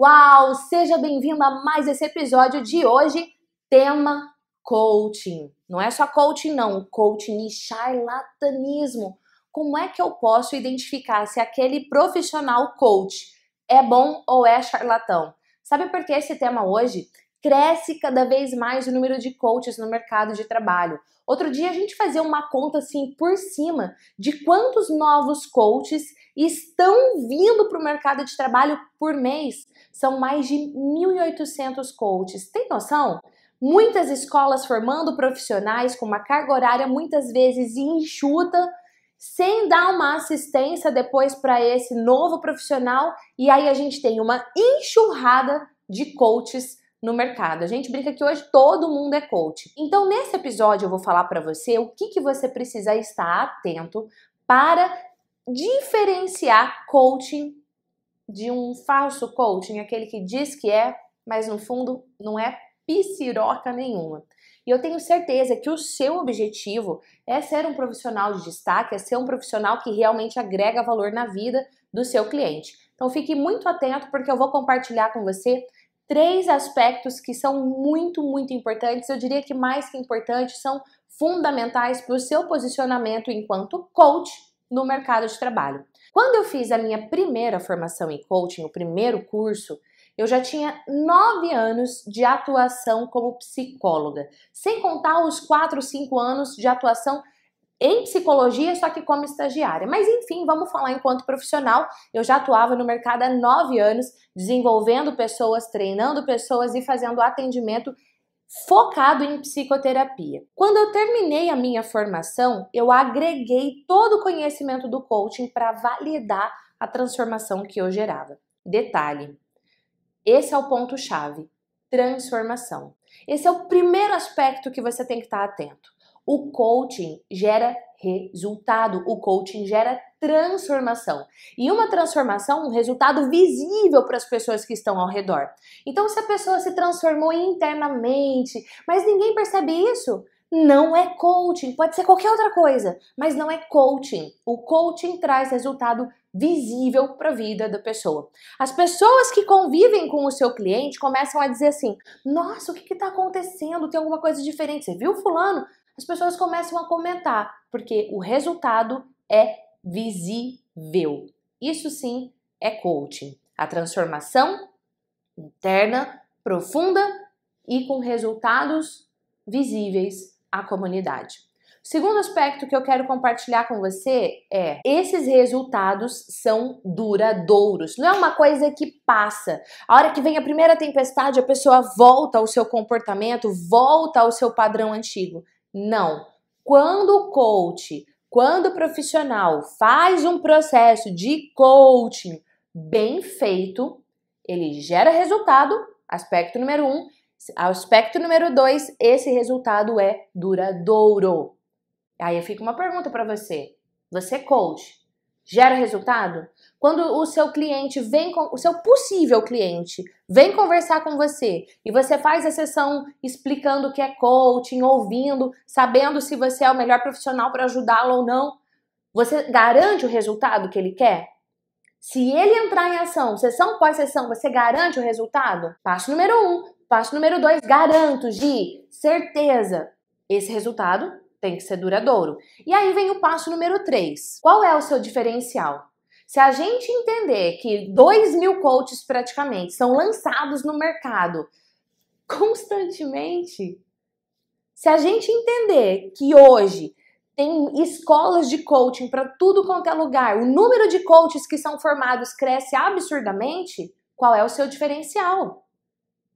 Uau! Seja bem-vindo a mais esse episódio de hoje, tema coaching. Não é só coaching, não, coaching e charlatanismo. Como é que eu posso identificar se aquele profissional coach é bom ou é charlatão? Sabe por que esse tema hoje? cresce cada vez mais o número de coaches no mercado de trabalho. Outro dia a gente fazia uma conta assim por cima de quantos novos coaches estão vindo para o mercado de trabalho por mês. São mais de 1.800 coaches. Tem noção? Muitas escolas formando profissionais com uma carga horária muitas vezes enxuta, sem dar uma assistência depois para esse novo profissional, e aí a gente tem uma enxurrada de coaches no mercado. A gente brinca que hoje todo mundo é coach. Então, nesse episódio eu vou falar para você o que, que você precisa estar atento para diferenciar coaching de um falso coaching, aquele que diz que é, mas no fundo não é piciroca nenhuma. E eu tenho certeza que o seu objetivo é ser um profissional de destaque, é ser um profissional que realmente agrega valor na vida do seu cliente. Então fique muito atento porque eu vou compartilhar com você três aspectos que são muito, muito importantes, eu diria que mais que importantes, são fundamentais para o seu posicionamento enquanto coach no mercado de trabalho. Quando eu fiz a minha primeira formação em coaching, o primeiro curso, eu já tinha nove anos de atuação como psicóloga, sem contar os quatro, cinco anos de atuação em psicologia, só que como estagiária. Mas enfim, vamos falar enquanto profissional. Eu já atuava no mercado há nove anos, desenvolvendo pessoas, treinando pessoas e fazendo atendimento focado em psicoterapia. Quando eu terminei a minha formação, eu agreguei todo o conhecimento do coaching para validar a transformação que eu gerava. Detalhe: esse é o ponto-chave: transformação. Esse é o primeiro aspecto que você tem que estar tá atento. O coaching gera resultado, o coaching gera transformação. E uma transformação, um resultado visível para as pessoas que estão ao redor. Então, se a pessoa se transformou internamente, mas ninguém percebe isso, não é coaching, pode ser qualquer outra coisa, mas não é coaching. O coaching traz resultado visível para a vida da pessoa. As pessoas que convivem com o seu cliente começam a dizer assim: nossa, o que está acontecendo? Tem alguma coisa diferente. Você viu Fulano? as pessoas começam a comentar, porque o resultado é visível. Isso sim é coaching. A transformação interna, profunda e com resultados visíveis à comunidade. O segundo aspecto que eu quero compartilhar com você é: esses resultados são duradouros. Não é uma coisa que passa. A hora que vem a primeira tempestade, a pessoa volta ao seu comportamento, volta ao seu padrão antigo. Não. Quando o coach, quando o profissional faz um processo de coaching bem feito, ele gera resultado, aspecto número um. Aspecto número dois, esse resultado é duradouro. Aí fica uma pergunta para você. Você coach, gera resultado? Quando o seu cliente vem com o seu possível cliente vem conversar com você e você faz a sessão explicando o que é coaching, ouvindo, sabendo se você é o melhor profissional para ajudá-lo ou não, você garante o resultado que ele quer? Se ele entrar em ação, sessão pós sessão, você garante o resultado? Passo número um. Passo número dois, garanto, de certeza. Esse resultado tem que ser duradouro. E aí vem o passo número 3. Qual é o seu diferencial? Se a gente entender que 2 mil coaches praticamente são lançados no mercado constantemente, se a gente entender que hoje tem escolas de coaching para tudo quanto é lugar, o número de coaches que são formados cresce absurdamente, qual é o seu diferencial?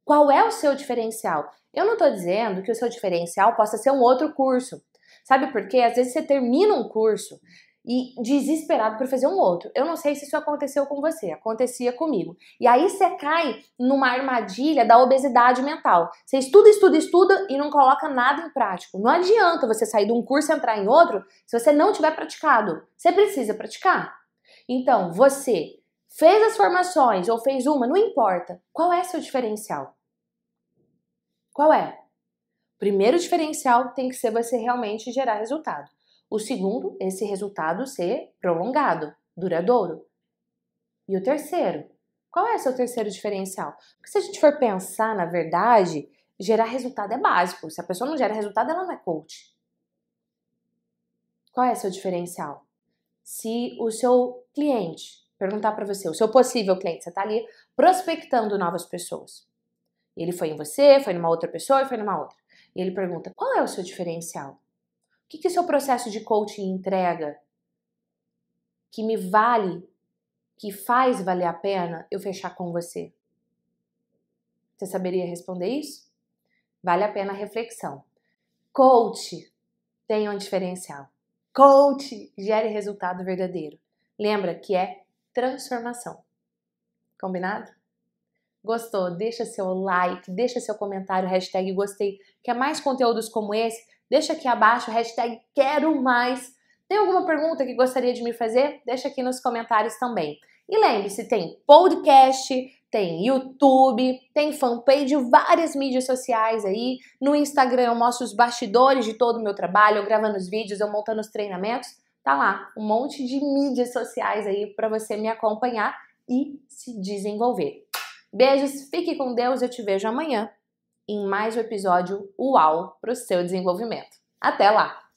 Qual é o seu diferencial? Eu não estou dizendo que o seu diferencial possa ser um outro curso. Sabe por quê? Às vezes você termina um curso e desesperado por fazer um outro. Eu não sei se isso aconteceu com você, acontecia comigo. E aí você cai numa armadilha da obesidade mental. Você estuda, estuda, estuda e não coloca nada em prático. Não adianta você sair de um curso e entrar em outro se você não tiver praticado. Você precisa praticar. Então, você fez as formações ou fez uma, não importa. Qual é seu diferencial? Qual é? primeiro diferencial tem que ser você realmente gerar resultado. O segundo, esse resultado ser prolongado, duradouro. E o terceiro, qual é o seu terceiro diferencial? Porque se a gente for pensar, na verdade, gerar resultado é básico. Se a pessoa não gera resultado, ela não é coach. Qual é o seu diferencial? Se o seu cliente perguntar para você, o seu possível cliente, você está ali prospectando novas pessoas. Ele foi em você, foi numa outra pessoa e foi numa outra ele pergunta: qual é o seu diferencial? O que, que o seu processo de coaching entrega que me vale, que faz valer a pena eu fechar com você? Você saberia responder isso? Vale a pena a reflexão. Coach tem um diferencial. Coach gere resultado verdadeiro. Lembra que é transformação. Combinado? Gostou? Deixa seu like, deixa seu comentário, hashtag gostei. Quer mais conteúdos como esse? Deixa aqui abaixo, hashtag quero mais. Tem alguma pergunta que gostaria de me fazer? Deixa aqui nos comentários também. E lembre-se, tem podcast, tem YouTube, tem fanpage, várias mídias sociais aí. No Instagram eu mostro os bastidores de todo o meu trabalho, eu gravando os vídeos, eu montando os treinamentos. Tá lá, um monte de mídias sociais aí para você me acompanhar e se desenvolver. Beijos, fique com Deus, eu te vejo amanhã em mais um episódio UAU para o seu desenvolvimento. Até lá!